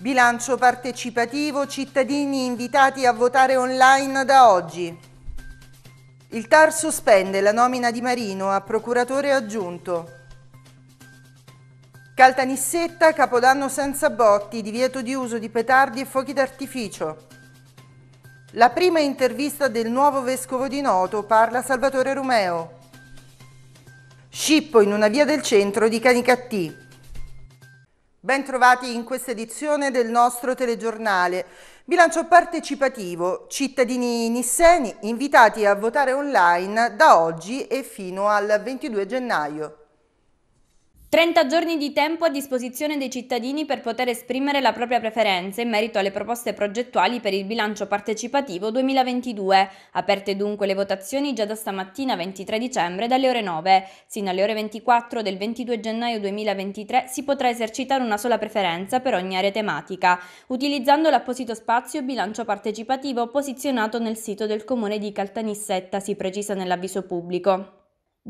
Bilancio partecipativo, cittadini invitati a votare online da oggi. Il TAR sospende la nomina di Marino a procuratore aggiunto. Caltanissetta, Capodanno senza botti, divieto di uso di petardi e fuochi d'artificio. La prima intervista del nuovo vescovo di Noto parla Salvatore Romeo. Scippo in una via del centro di Canicattì. Bentrovati in questa edizione del nostro telegiornale. Bilancio partecipativo, cittadini nisseni invitati a votare online da oggi e fino al 22 gennaio. 30 giorni di tempo a disposizione dei cittadini per poter esprimere la propria preferenza in merito alle proposte progettuali per il bilancio partecipativo 2022. Aperte dunque le votazioni già da stamattina 23 dicembre dalle ore 9. Sino alle ore 24 del 22 gennaio 2023 si potrà esercitare una sola preferenza per ogni area tematica, utilizzando l'apposito spazio bilancio partecipativo posizionato nel sito del comune di Caltanissetta, si precisa nell'avviso pubblico.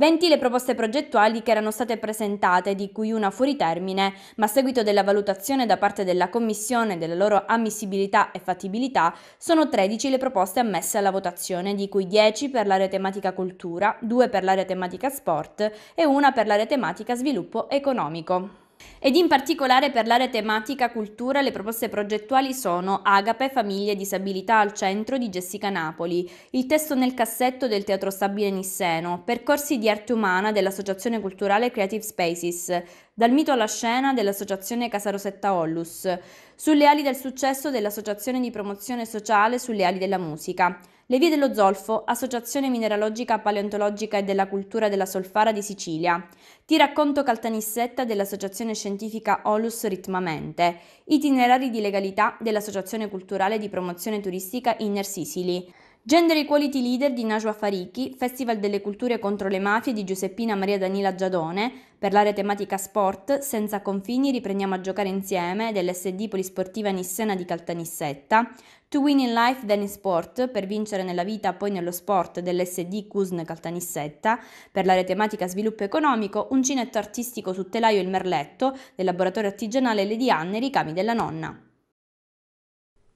20 le proposte progettuali che erano state presentate, di cui una fuori termine, ma a seguito della valutazione da parte della Commissione della loro ammissibilità e fattibilità, sono 13 le proposte ammesse alla votazione, di cui 10 per l'area tematica cultura, 2 per l'area tematica sport e 1 per l'area tematica sviluppo economico. Ed in particolare per l'area tematica cultura le proposte progettuali sono Agape, famiglie e disabilità al centro di Jessica Napoli, il testo nel cassetto del Teatro Stabile Nisseno, percorsi di arte umana dell'Associazione Culturale Creative Spaces, dal mito alla scena dell'Associazione Casa Rosetta Ollus, sulle ali del successo dell'Associazione di promozione sociale sulle ali della musica. Le vie dello zolfo, associazione mineralogica paleontologica e della cultura della solfara di Sicilia. Ti racconto Caltanissetta dell'associazione scientifica Olus Ritmamente. Itinerari di legalità dell'associazione culturale di promozione turistica Inner Sicily. Gender Equality Leader di Najwa Farichi, Festival delle Culture contro le Mafie di Giuseppina Maria Danila Giadone, per l'area tematica sport, senza confini riprendiamo a giocare insieme dell'SD Polisportiva Nissena di Caltanissetta, To Win in Life then in Sport, per vincere nella vita poi nello sport dell'SD Cusn Caltanissetta, per l'area tematica sviluppo economico, uncinetto artistico su telaio il merletto del laboratorio artigianale Lady Anne Ricami della Nonna.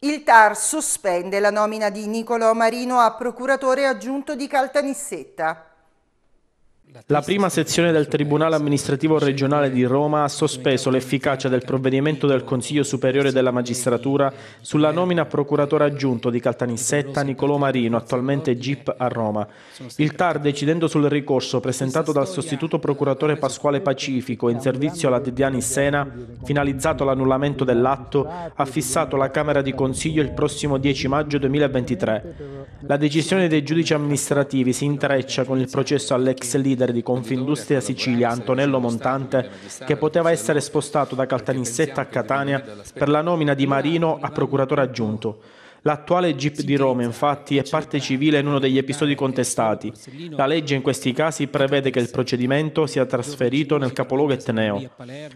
Il TAR sospende la nomina di Nicolò Marino a procuratore aggiunto di Caltanissetta. La prima sezione del Tribunale amministrativo regionale di Roma ha sospeso l'efficacia del provvedimento del Consiglio Superiore della Magistratura sulla nomina a procuratore aggiunto di Caltanissetta Nicolò Marino, attualmente GIP a Roma. Il TAR, decidendo sul ricorso presentato dal sostituto procuratore Pasquale Pacifico in servizio alla Dediani Sena, finalizzato l'annullamento dell'atto, ha fissato la Camera di Consiglio il prossimo 10 maggio 2023. La decisione dei giudici amministrativi si intreccia con il processo all'ex leader leader di Confindustria Sicilia Antonello Montante che poteva essere spostato da Caltanissetta a Catania per la nomina di Marino a procuratore aggiunto, L'attuale GIP di Roma, infatti, è parte civile in uno degli episodi contestati. La legge in questi casi prevede che il procedimento sia trasferito nel capoluogo etneo.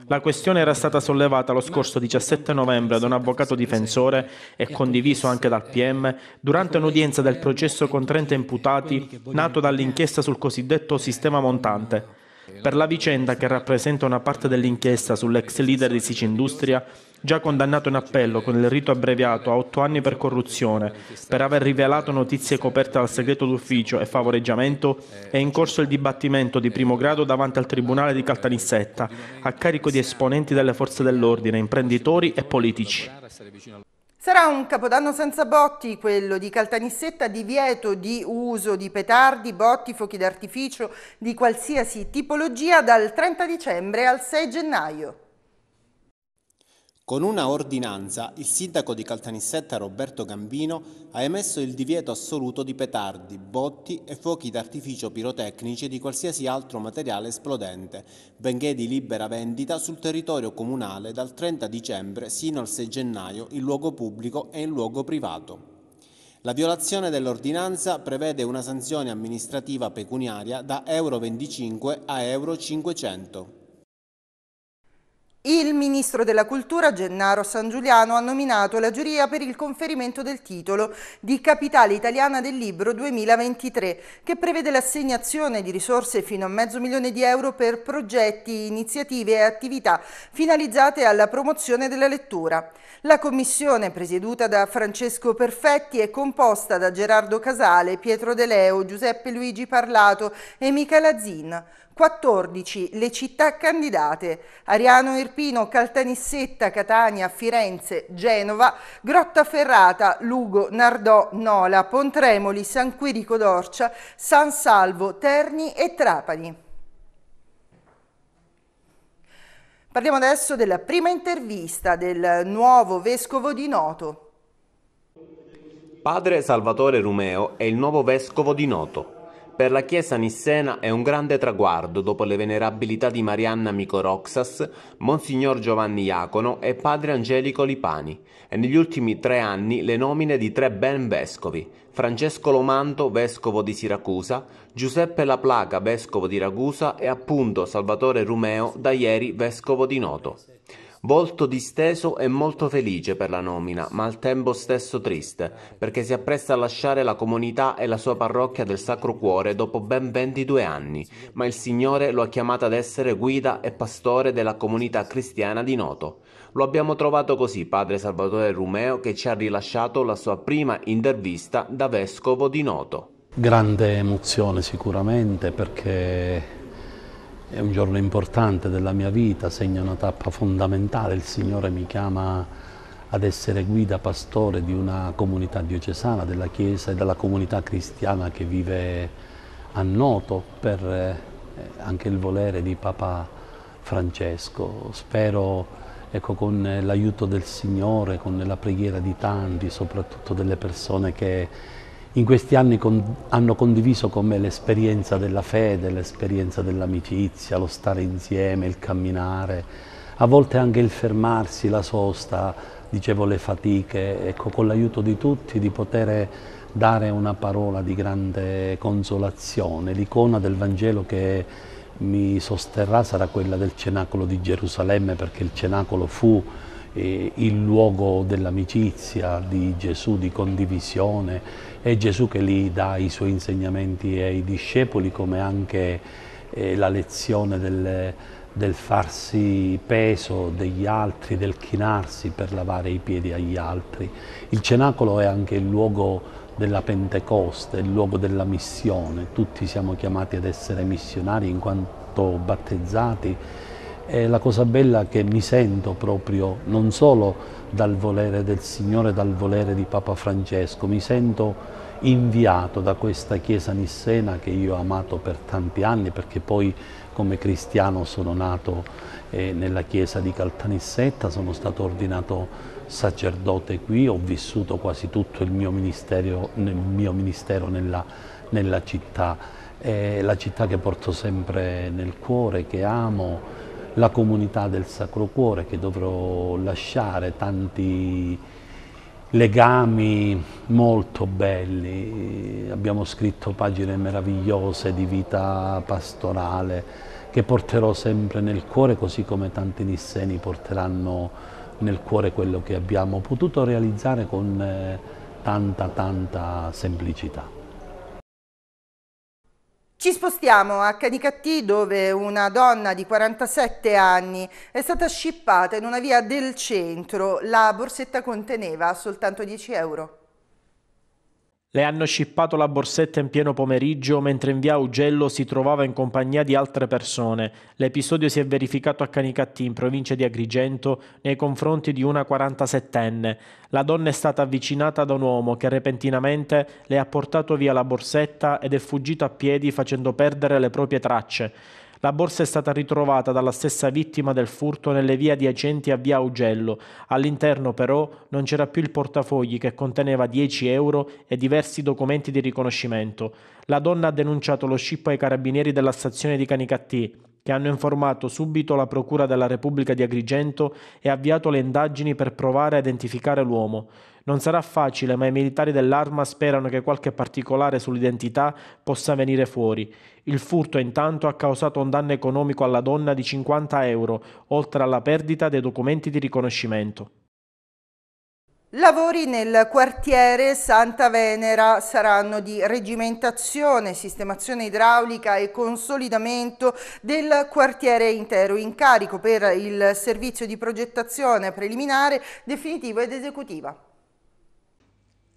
La questione era stata sollevata lo scorso 17 novembre da un avvocato difensore e condiviso anche dal PM durante un'udienza del processo con 30 imputati nato dall'inchiesta sul cosiddetto sistema montante. Per la vicenda che rappresenta una parte dell'inchiesta sull'ex leader di Sicindustria, Industria, già condannato in appello con il rito abbreviato a otto anni per corruzione, per aver rivelato notizie coperte dal segreto d'ufficio e favoreggiamento, è in corso il dibattimento di primo grado davanti al Tribunale di Caltanissetta, a carico di esponenti delle forze dell'ordine, imprenditori e politici. Sarà un capodanno senza botti, quello di Caltanissetta, divieto di uso di petardi, botti, fuochi d'artificio di qualsiasi tipologia dal 30 dicembre al 6 gennaio. Con una ordinanza, il sindaco di Caltanissetta Roberto Gambino ha emesso il divieto assoluto di petardi, botti e fuochi d'artificio pirotecnici e di qualsiasi altro materiale esplodente, benché di libera vendita sul territorio comunale dal 30 dicembre sino al 6 gennaio in luogo pubblico e in luogo privato. La violazione dell'ordinanza prevede una sanzione amministrativa pecuniaria da Euro 25 a Euro 500. Il ministro della Cultura Gennaro San Giuliano ha nominato la giuria per il conferimento del titolo di Capitale Italiana del Libro 2023, che prevede l'assegnazione di risorse fino a mezzo milione di euro per progetti, iniziative e attività finalizzate alla promozione della lettura. La commissione, presieduta da Francesco Perfetti, è composta da Gerardo Casale, Pietro De Leo, Giuseppe Luigi Parlato e Michela Zin. 14 le città candidate. Ariano e Irpino, Caltanissetta, Catania, Firenze, Genova, Grottaferrata, Lugo, Nardò, Nola, Pontremoli, San Quirico d'Orcia, San Salvo, Terni e Trapani. Parliamo adesso della prima intervista del nuovo vescovo di Noto. Padre Salvatore Rumeo è il nuovo vescovo di Noto. Per la Chiesa nissena è un grande traguardo dopo le venerabilità di Marianna Micoroxas, Monsignor Giovanni Iacono e Padre Angelico Lipani, e negli ultimi tre anni le nomine di tre ben vescovi, Francesco Lomanto, vescovo di Siracusa, Giuseppe La Placa, vescovo di Ragusa e appunto Salvatore Rumeo, da ieri vescovo di Noto. Volto disteso e molto felice per la nomina, ma al tempo stesso triste, perché si appresta a lasciare la comunità e la sua parrocchia del Sacro Cuore dopo ben 22 anni, ma il Signore lo ha chiamato ad essere guida e pastore della comunità cristiana di Noto. Lo abbiamo trovato così, padre Salvatore Rumeo, che ci ha rilasciato la sua prima intervista da vescovo di Noto. Grande emozione sicuramente perché è un giorno importante della mia vita, segna una tappa fondamentale, il Signore mi chiama ad essere guida pastore di una comunità diocesana della Chiesa e della comunità cristiana che vive a Noto per eh, anche il volere di Papa Francesco. Spero ecco, con l'aiuto del Signore, con la preghiera di tanti, soprattutto delle persone che in questi anni con, hanno condiviso con me l'esperienza della fede, l'esperienza dell'amicizia, lo stare insieme, il camminare, a volte anche il fermarsi, la sosta, dicevo le fatiche, ecco con l'aiuto di tutti di poter dare una parola di grande consolazione. L'icona del Vangelo che mi sosterrà sarà quella del cenacolo di Gerusalemme perché il cenacolo fu eh, il luogo dell'amicizia di Gesù, di condivisione è Gesù che lì dà i suoi insegnamenti ai discepoli come anche eh, la lezione del, del farsi peso degli altri, del chinarsi per lavare i piedi agli altri. Il cenacolo è anche il luogo della Pentecoste, il luogo della missione. Tutti siamo chiamati ad essere missionari in quanto battezzati. E la cosa bella che mi sento proprio non solo dal volere del Signore, dal volere di Papa Francesco, mi sento inviato da questa chiesa nissena che io ho amato per tanti anni perché poi come cristiano sono nato eh, nella chiesa di Caltanissetta, sono stato ordinato sacerdote qui, ho vissuto quasi tutto il mio, nel mio ministero nella, nella città. È la città che porto sempre nel cuore, che amo, la comunità del Sacro Cuore che dovrò lasciare, tanti legami molto belli, abbiamo scritto pagine meravigliose di vita pastorale che porterò sempre nel cuore così come tanti nisseni porteranno nel cuore quello che abbiamo potuto realizzare con eh, tanta tanta semplicità. Ci spostiamo a Canicattì dove una donna di 47 anni è stata scippata in una via del centro. La borsetta conteneva soltanto 10 euro. Le hanno scippato la borsetta in pieno pomeriggio mentre in via Augello si trovava in compagnia di altre persone. L'episodio si è verificato a Canicattì, in provincia di Agrigento, nei confronti di una 47enne. La donna è stata avvicinata da un uomo che repentinamente le ha portato via la borsetta ed è fuggito a piedi facendo perdere le proprie tracce. La borsa è stata ritrovata dalla stessa vittima del furto nelle vie di Agenti a via Augello. All'interno però non c'era più il portafogli che conteneva 10 euro e diversi documenti di riconoscimento. La donna ha denunciato lo scippo ai carabinieri della stazione di Canicattì che hanno informato subito la Procura della Repubblica di Agrigento e avviato le indagini per provare a identificare l'uomo. Non sarà facile, ma i militari dell'arma sperano che qualche particolare sull'identità possa venire fuori. Il furto intanto ha causato un danno economico alla donna di 50 euro, oltre alla perdita dei documenti di riconoscimento. Lavori nel quartiere Santa Venera saranno di regimentazione, sistemazione idraulica e consolidamento del quartiere intero in carico per il servizio di progettazione preliminare, definitiva ed esecutiva.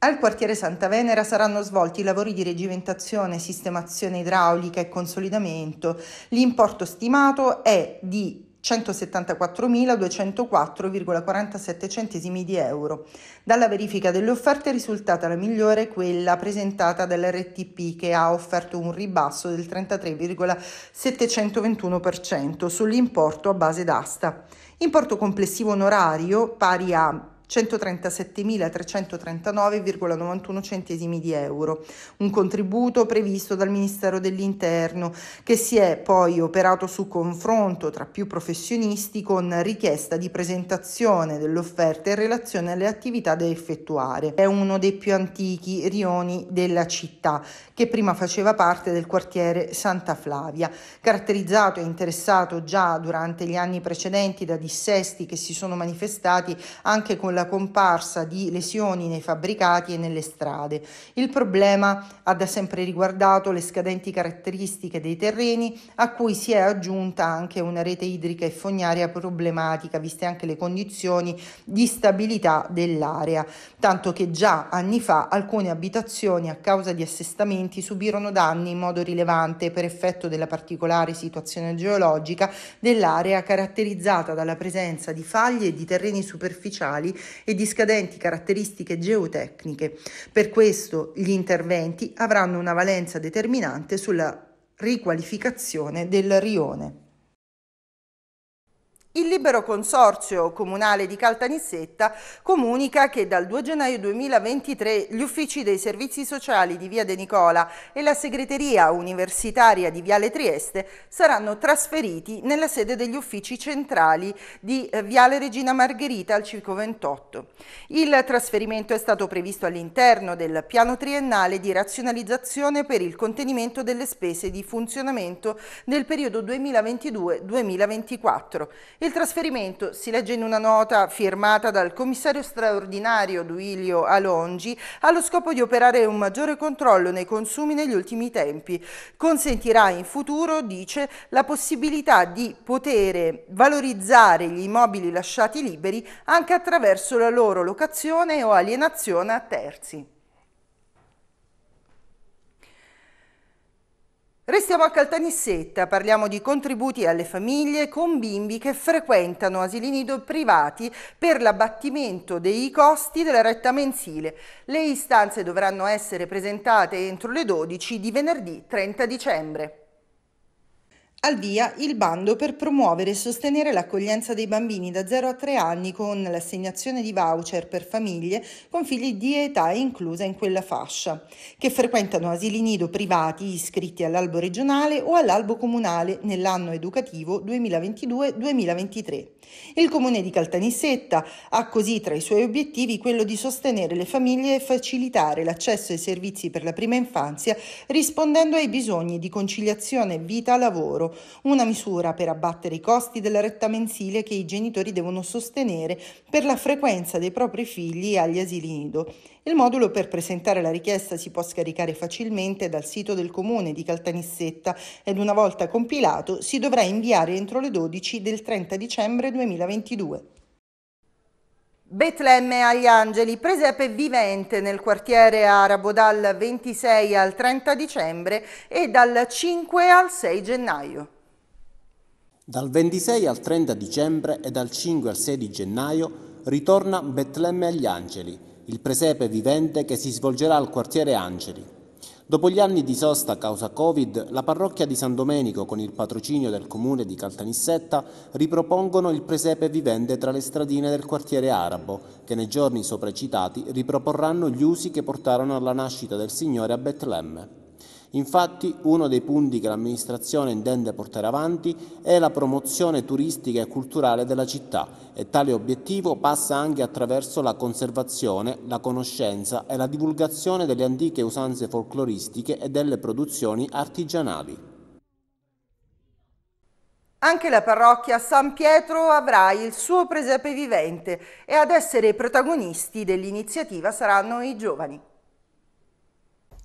Al quartiere Santa Venera saranno svolti i lavori di regimentazione, sistemazione idraulica e consolidamento. L'importo stimato è di 174.204,47 centesimi di euro. Dalla verifica delle offerte è risultata la migliore quella presentata dall'RTP che ha offerto un ribasso del 33,721% sull'importo a base d'asta. Importo complessivo onorario pari a 137.339,91 centesimi di euro, un contributo previsto dal Ministero dell'Interno che si è poi operato su confronto tra più professionisti con richiesta di presentazione dell'offerta in relazione alle attività da effettuare. È uno dei più antichi rioni della città che prima faceva parte del quartiere Santa Flavia, caratterizzato e interessato già durante gli anni precedenti da dissesti che si sono manifestati anche con la la comparsa di lesioni nei fabbricati e nelle strade. Il problema ha da sempre riguardato le scadenti caratteristiche dei terreni a cui si è aggiunta anche una rete idrica e fognaria problematica, viste anche le condizioni di stabilità dell'area, tanto che già anni fa alcune abitazioni a causa di assestamenti subirono danni in modo rilevante per effetto della particolare situazione geologica dell'area caratterizzata dalla presenza di faglie e di terreni superficiali e di scadenti caratteristiche geotecniche. Per questo gli interventi avranno una valenza determinante sulla riqualificazione del rione. Il libero consorzio comunale di Caltanissetta comunica che dal 2 gennaio 2023 gli uffici dei servizi sociali di Via De Nicola e la segreteria universitaria di Viale Trieste saranno trasferiti nella sede degli uffici centrali di eh, Viale Regina Margherita al Circo 28. Il trasferimento è stato previsto all'interno del piano triennale di razionalizzazione per il contenimento delle spese di funzionamento nel periodo 2022-2024 il trasferimento, si legge in una nota firmata dal commissario straordinario Duilio Alongi, ha lo scopo di operare un maggiore controllo nei consumi negli ultimi tempi. Consentirà in futuro, dice, la possibilità di poter valorizzare gli immobili lasciati liberi anche attraverso la loro locazione o alienazione a terzi. Restiamo a Caltanissetta, parliamo di contributi alle famiglie con bimbi che frequentano asili nido privati per l'abbattimento dei costi della retta mensile. Le istanze dovranno essere presentate entro le 12 di venerdì 30 dicembre. Al via il bando per promuovere e sostenere l'accoglienza dei bambini da 0 a 3 anni con l'assegnazione di voucher per famiglie con figli di età inclusa in quella fascia, che frequentano asili nido privati iscritti all'albo regionale o all'albo comunale nell'anno educativo 2022-2023. Il comune di Caltanissetta ha così tra i suoi obiettivi quello di sostenere le famiglie e facilitare l'accesso ai servizi per la prima infanzia rispondendo ai bisogni di conciliazione vita-lavoro una misura per abbattere i costi della retta mensile che i genitori devono sostenere per la frequenza dei propri figli agli asili nido. Il modulo per presentare la richiesta si può scaricare facilmente dal sito del comune di Caltanissetta ed una volta compilato si dovrà inviare entro le 12 del 30 dicembre 2022. Betlemme agli Angeli, presepe vivente nel quartiere arabo dal 26 al 30 dicembre e dal 5 al 6 gennaio. Dal 26 al 30 dicembre e dal 5 al 6 gennaio ritorna Betlemme agli Angeli, il presepe vivente che si svolgerà al quartiere Angeli. Dopo gli anni di sosta a causa Covid, la parrocchia di San Domenico con il patrocinio del comune di Caltanissetta ripropongono il presepe vivente tra le stradine del quartiere arabo, che nei giorni sopracitati riproporranno gli usi che portarono alla nascita del Signore a Betlemme. Infatti uno dei punti che l'amministrazione intende portare avanti è la promozione turistica e culturale della città e tale obiettivo passa anche attraverso la conservazione, la conoscenza e la divulgazione delle antiche usanze folcloristiche e delle produzioni artigianali. Anche la parrocchia San Pietro avrà il suo presepe vivente e ad essere protagonisti dell'iniziativa saranno i giovani.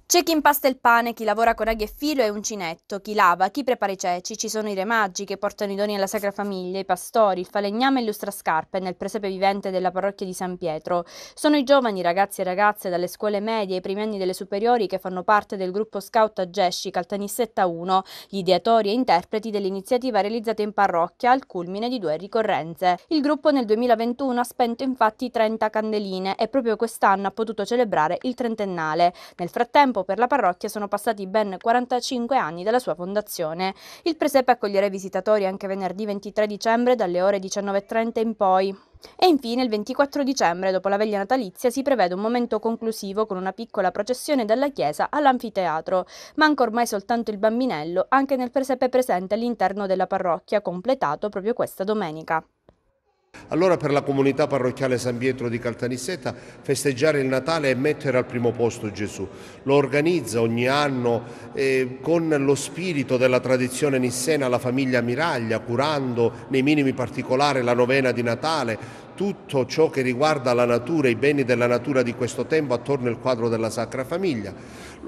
C'è chi impasta il pane, chi lavora con aghi e filo e uncinetto, chi lava, chi prepara i ceci, ci sono i re maggi che portano i doni alla Sacra Famiglia, i pastori, il falegname e l'ustrascarpe nel presepe vivente della parrocchia di San Pietro. Sono i giovani ragazzi e ragazze dalle scuole medie e primi anni delle superiori che fanno parte del gruppo scout a Gesci Caltanissetta 1, gli ideatori e interpreti dell'iniziativa realizzata in parrocchia al culmine di due ricorrenze. Il gruppo nel 2021 ha spento infatti 30 candeline e proprio quest'anno ha potuto celebrare il trentennale. Nel frattempo tempo per la parrocchia sono passati ben 45 anni dalla sua fondazione. Il presepe accoglierà i visitatori anche venerdì 23 dicembre dalle ore 19.30 in poi. E infine il 24 dicembre, dopo la veglia natalizia, si prevede un momento conclusivo con una piccola processione dalla chiesa all'anfiteatro. Manca ormai soltanto il bambinello, anche nel presepe presente all'interno della parrocchia, completato proprio questa domenica. Allora per la comunità parrocchiale San Pietro di Caltanissetta festeggiare il Natale è mettere al primo posto Gesù. Lo organizza ogni anno eh, con lo spirito della tradizione nissena la famiglia Miraglia, curando nei minimi particolari la novena di Natale, tutto ciò che riguarda la natura, i beni della natura di questo tempo attorno al quadro della Sacra Famiglia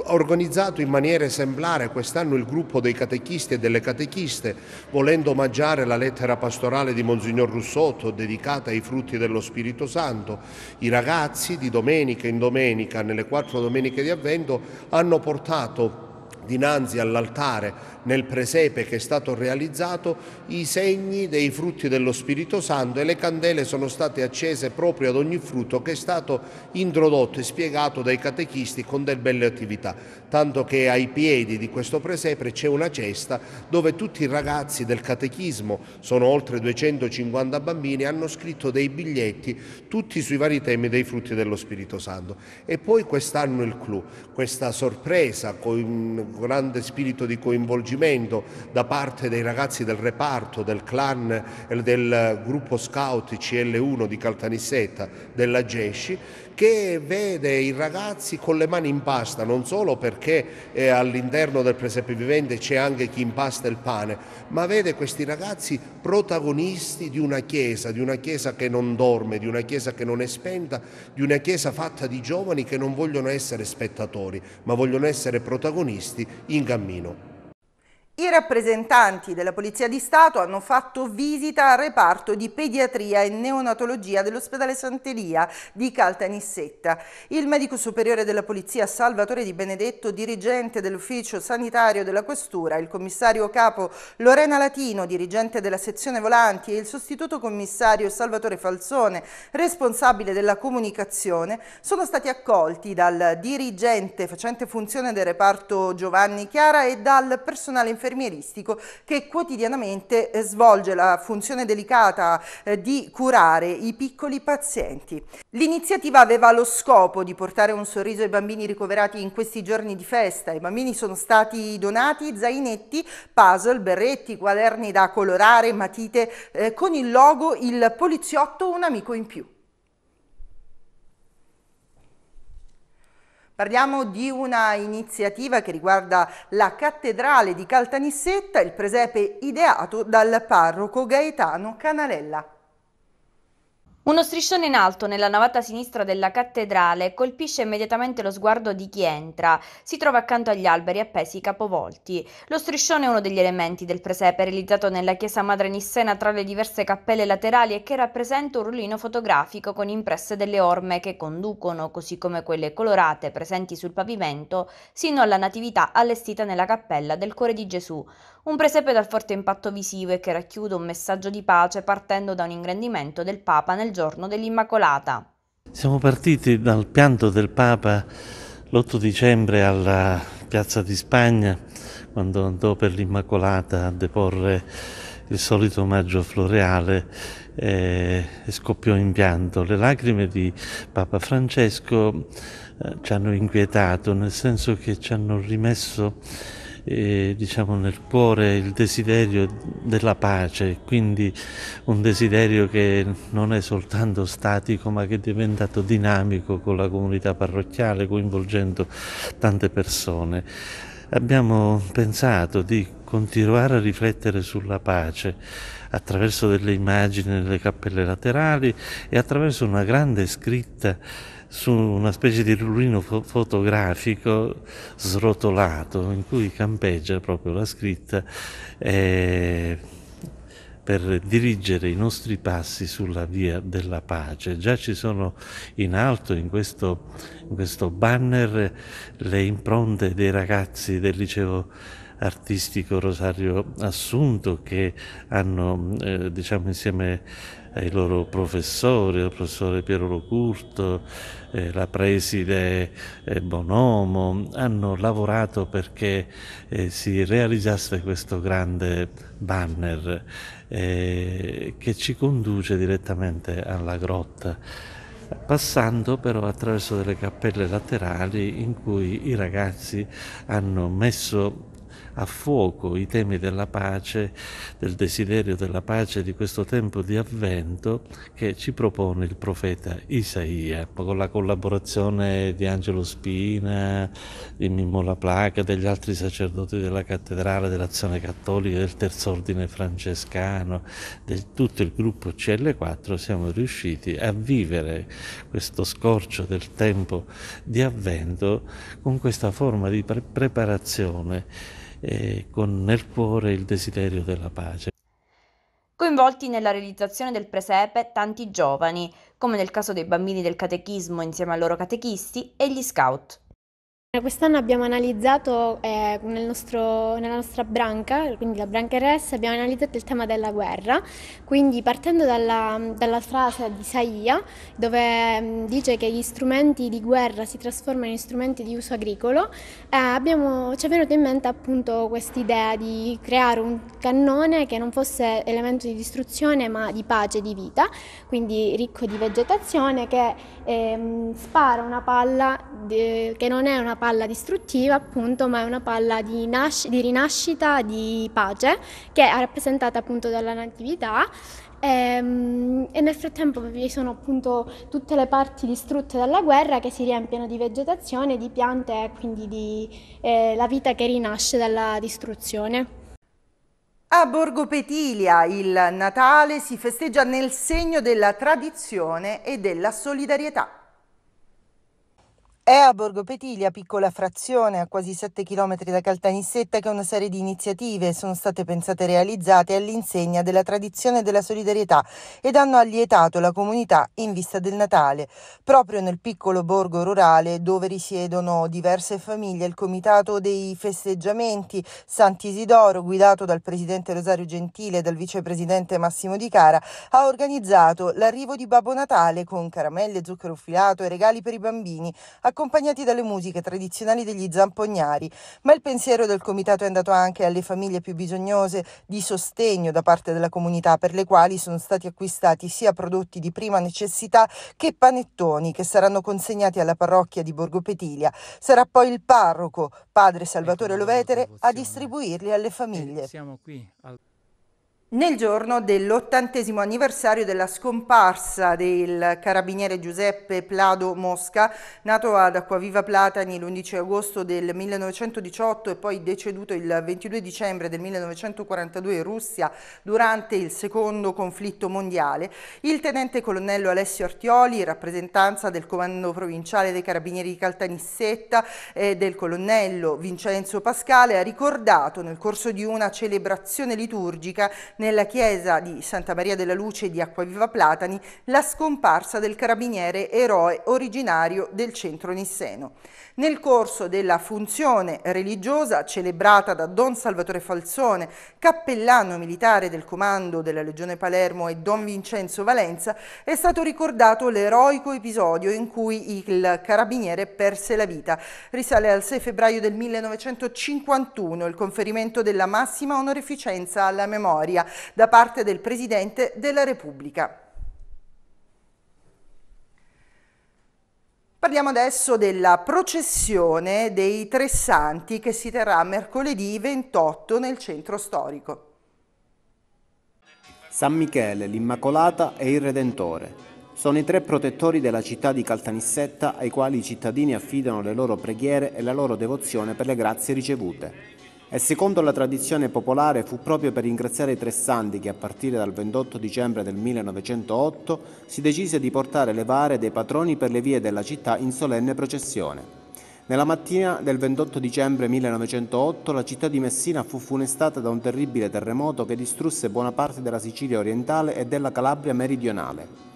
ha organizzato in maniera esemplare quest'anno il gruppo dei catechisti e delle catechiste, volendo omaggiare la lettera pastorale di Monsignor Russotto dedicata ai frutti dello Spirito Santo. I ragazzi di domenica in domenica, nelle quattro domeniche di avvento, hanno portato dinanzi all'altare nel presepe che è stato realizzato i segni dei frutti dello Spirito Santo e le candele sono state accese proprio ad ogni frutto che è stato introdotto e spiegato dai catechisti con delle belle attività, tanto che ai piedi di questo presepe c'è una cesta dove tutti i ragazzi del catechismo, sono oltre 250 bambini, hanno scritto dei biglietti tutti sui vari temi dei frutti dello Spirito Santo. E poi quest'anno il clou, questa sorpresa con, grande spirito di coinvolgimento da parte dei ragazzi del reparto, del clan, del gruppo scout CL1 di Caltanissetta, della GESCI, che vede i ragazzi con le mani in pasta, non solo perché eh, all'interno del presepe vivente c'è anche chi impasta il pane, ma vede questi ragazzi protagonisti di una chiesa, di una chiesa che non dorme, di una chiesa che non è spenta, di una chiesa fatta di giovani che non vogliono essere spettatori, ma vogliono essere protagonisti in cammino. I rappresentanti della Polizia di Stato hanno fatto visita al reparto di pediatria e neonatologia dell'ospedale Santelia di Caltanissetta. Il medico superiore della Polizia Salvatore Di Benedetto, dirigente dell'ufficio sanitario della Questura, il commissario capo Lorena Latino, dirigente della sezione volanti e il sostituto commissario Salvatore Falzone, responsabile della comunicazione, sono stati accolti dal dirigente facente funzione del reparto Giovanni Chiara e dal personale infermiero infermieristico che quotidianamente eh, svolge la funzione delicata eh, di curare i piccoli pazienti. L'iniziativa aveva lo scopo di portare un sorriso ai bambini ricoverati in questi giorni di festa. Ai bambini sono stati donati zainetti, puzzle, berretti, quaderni da colorare, matite eh, con il logo Il poliziotto un amico in più. Parliamo di una iniziativa che riguarda la cattedrale di Caltanissetta, il presepe ideato dal parroco Gaetano Canarella. Uno striscione in alto nella navata sinistra della cattedrale colpisce immediatamente lo sguardo di chi entra. Si trova accanto agli alberi appesi capovolti. Lo striscione è uno degli elementi del presepe realizzato nella chiesa madre Nissena tra le diverse cappelle laterali e che rappresenta un rullino fotografico con impresse delle orme che conducono, così come quelle colorate presenti sul pavimento, sino alla natività allestita nella cappella del cuore di Gesù un presepe dal forte impatto visivo e che racchiude un messaggio di pace partendo da un ingrandimento del Papa nel giorno dell'Immacolata. Siamo partiti dal pianto del Papa l'8 dicembre alla Piazza di Spagna, quando andò per l'Immacolata a deporre il solito omaggio floreale e scoppiò in pianto. Le lacrime di Papa Francesco eh, ci hanno inquietato, nel senso che ci hanno rimesso eh, diciamo nel cuore il desiderio della pace, quindi un desiderio che non è soltanto statico ma che è diventato dinamico con la comunità parrocchiale coinvolgendo tante persone. Abbiamo pensato di continuare a riflettere sulla pace attraverso delle immagini nelle cappelle laterali e attraverso una grande scritta su una specie di rullino fo- fotografico srotolato in cui campeggia proprio la scritta eh, per dirigere i nostri passi sulla via della pace. Già ci sono in alto in questo, in questo banner le impronte dei ragazzi del liceo artistico Rosario Assunto che hanno eh, diciamo insieme ai loro professori, il professore Piero Locurto, eh, la preside eh, Bonomo, hanno lavorato perché eh, si realizzasse questo grande banner eh, che ci conduce direttamente alla grotta passando però attraverso delle cappelle laterali in cui i ragazzi hanno messo a fuoco i temi della pace, del desiderio della pace di questo tempo di avvento che ci propone il profeta Isaia, con la collaborazione di Angelo Spina, di Mimmo La Placa, degli altri sacerdoti della cattedrale dell'Azione Cattolica, del Terzo Ordine Francescano, di tutto il gruppo CL4, siamo riusciti a vivere questo scorcio del tempo di avvento con questa forma di pre- preparazione eh, con nel cuore il desiderio della pace. Coinvolti nella realizzazione del presepe tanti giovani, come nel caso dei bambini del catechismo insieme ai loro catechisti e gli scout. Eh, quest'anno abbiamo analizzato eh, nel nostro, nella nostra branca, quindi la branca RS, abbiamo analizzato il tema della guerra, quindi partendo dalla, dalla frase di Saia dove mm, dice che gli strumenti di guerra si trasformano in strumenti di uso agricolo, eh, abbiamo, ci è venuta in mente appunto quest'idea di creare un cannone che non fosse elemento di distruzione ma di pace, di vita, quindi ricco di vegetazione che ehm, spara una palla de- che non è una palla distruttiva appunto ma è una palla di, nas- di rinascita, di pace che è rappresentata appunto dalla natività ehm, e nel frattempo vi sono appunto tutte le parti distrutte dalla guerra che si riempiono di vegetazione, di piante e quindi di eh, la vita che rinasce dalla distruzione. A Borgo Petilia il Natale si festeggia nel segno della tradizione e della solidarietà. È a Borgo Petiglia, piccola frazione a quasi 7 km da Caltanissetta, che una serie di iniziative sono state pensate e realizzate all'insegna della tradizione della solidarietà ed hanno allietato la comunità in vista del Natale. Proprio nel piccolo borgo rurale, dove risiedono diverse famiglie, il comitato dei festeggiamenti Sant'Isidoro, guidato dal presidente Rosario Gentile e dal vicepresidente Massimo Di Cara, ha organizzato l'arrivo di Babbo Natale con caramelle, zucchero filato e regali per i bambini, accompagnati dalle musiche tradizionali degli zampognari, ma il pensiero del comitato è andato anche alle famiglie più bisognose di sostegno da parte della comunità, per le quali sono stati acquistati sia prodotti di prima necessità che panettoni che saranno consegnati alla parrocchia di Borgo Petilia. Sarà poi il parroco, padre Salvatore ecco, Lovetere, a distribuirli alle eh, famiglie. siamo qui al nel giorno dell'ottantesimo anniversario della scomparsa del carabiniere Giuseppe Plado Mosca, nato ad Acquaviva Platani l'11 agosto del 1918 e poi deceduto il 22 dicembre del 1942 in Russia durante il secondo conflitto mondiale, il tenente colonnello Alessio Artioli, in rappresentanza del comando provinciale dei carabinieri di Caltanissetta e del colonnello Vincenzo Pascale, ha ricordato nel corso di una celebrazione liturgica nella chiesa di Santa Maria della Luce di Acquaviva Platani la scomparsa del carabiniere eroe originario del centro nisseno. Nel corso della funzione religiosa celebrata da Don Salvatore Falzone, cappellano militare del comando della Legione Palermo e Don Vincenzo Valenza, è stato ricordato l'eroico episodio in cui il carabiniere perse la vita. Risale al 6 febbraio del 1951 il conferimento della massima onoreficenza alla memoria da parte del Presidente della Repubblica. Parliamo adesso della processione dei tre santi che si terrà mercoledì 28 nel centro storico. San Michele, l'Immacolata e il Redentore sono i tre protettori della città di Caltanissetta ai quali i cittadini affidano le loro preghiere e la loro devozione per le grazie ricevute e secondo la tradizione popolare fu proprio per ringraziare i tre santi che a partire dal 28 dicembre del 1908 si decise di portare le vare dei patroni per le vie della città in solenne processione. Nella mattina del 28 dicembre 1908 la città di Messina fu funestata da un terribile terremoto che distrusse buona parte della Sicilia orientale e della Calabria meridionale.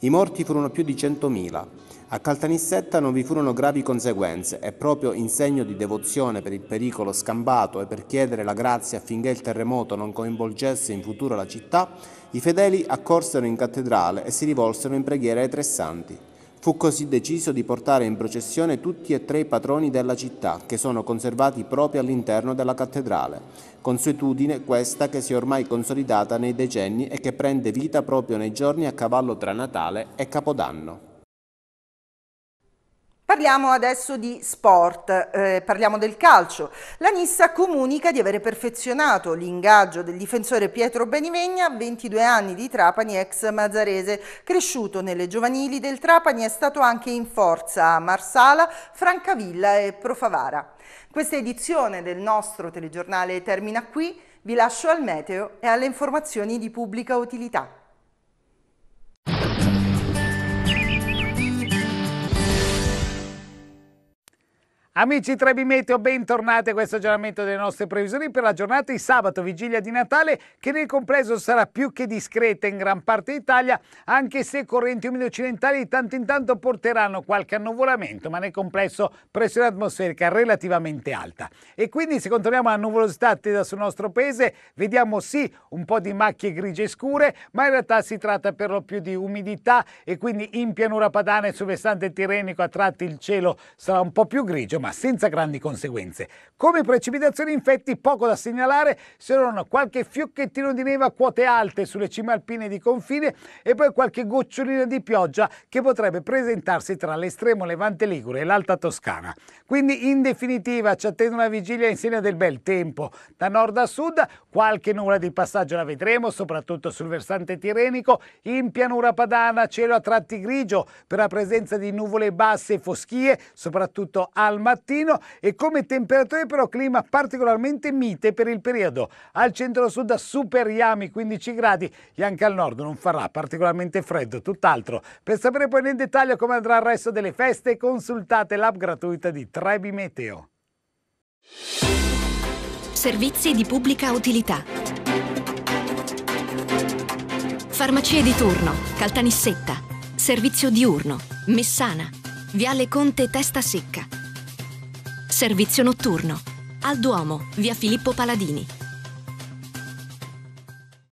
I morti furono più di 100.000. A Caltanissetta non vi furono gravi conseguenze e proprio in segno di devozione per il pericolo scambato e per chiedere la grazia affinché il terremoto non coinvolgesse in futuro la città, i fedeli accorsero in cattedrale e si rivolsero in preghiera ai tre santi. Fu così deciso di portare in processione tutti e tre i patroni della città, che sono conservati proprio all'interno della cattedrale. Consuetudine questa che si è ormai consolidata nei decenni e che prende vita proprio nei giorni a cavallo tra Natale e Capodanno. Parliamo adesso di sport, eh, parliamo del calcio. La Nissa comunica di avere perfezionato l'ingaggio del difensore Pietro Benivegna, 22 anni di Trapani, ex Mazzarese. Cresciuto nelle giovanili del Trapani è stato anche in forza a Marsala, Francavilla e Profavara. Questa edizione del nostro telegiornale termina qui. Vi lascio al meteo e alle informazioni di pubblica utilità. Amici Trebimeteo, bentornati a questo aggiornamento delle nostre previsioni per la giornata di sabato, vigilia di Natale, che nel complesso sarà più che discreta in gran parte d'Italia, anche se correnti umide occidentali di tanto in tanto porteranno qualche annuvolamento, ma nel complesso pressione atmosferica relativamente alta. E quindi se controlliamo la nuvolosità attesa sul nostro paese, vediamo sì un po' di macchie grigie scure, ma in realtà si tratta per lo più di umidità e quindi in pianura padana e sul versante tirrenico a tratti il cielo sarà un po' più grigio, ma ma senza grandi conseguenze. Come precipitazioni infetti poco da segnalare se non qualche fiocchettino di neve a quote alte sulle cime alpine di confine e poi qualche gocciolina di pioggia che potrebbe presentarsi tra l'estremo Levante Ligure e l'Alta Toscana. Quindi in definitiva ci attende una vigilia insieme del bel tempo. Da nord a sud qualche nuvola di passaggio la vedremo, soprattutto sul versante tirenico in pianura padana cielo a tratti grigio per la presenza di nuvole basse e foschie, soprattutto al mare mattino e come temperature però clima particolarmente mite per il periodo. Al centro-sud superiamo i 15 gradi e anche al nord non farà particolarmente freddo, tutt'altro. Per sapere poi nel dettaglio come andrà il resto delle feste consultate l'app gratuita di Trebi Meteo. Servizi di pubblica utilità. Farmacie di turno, Caltanissetta, servizio diurno, Messana, Viale Conte Testa Secca. Servizio notturno. Al Duomo, via Filippo Paladini.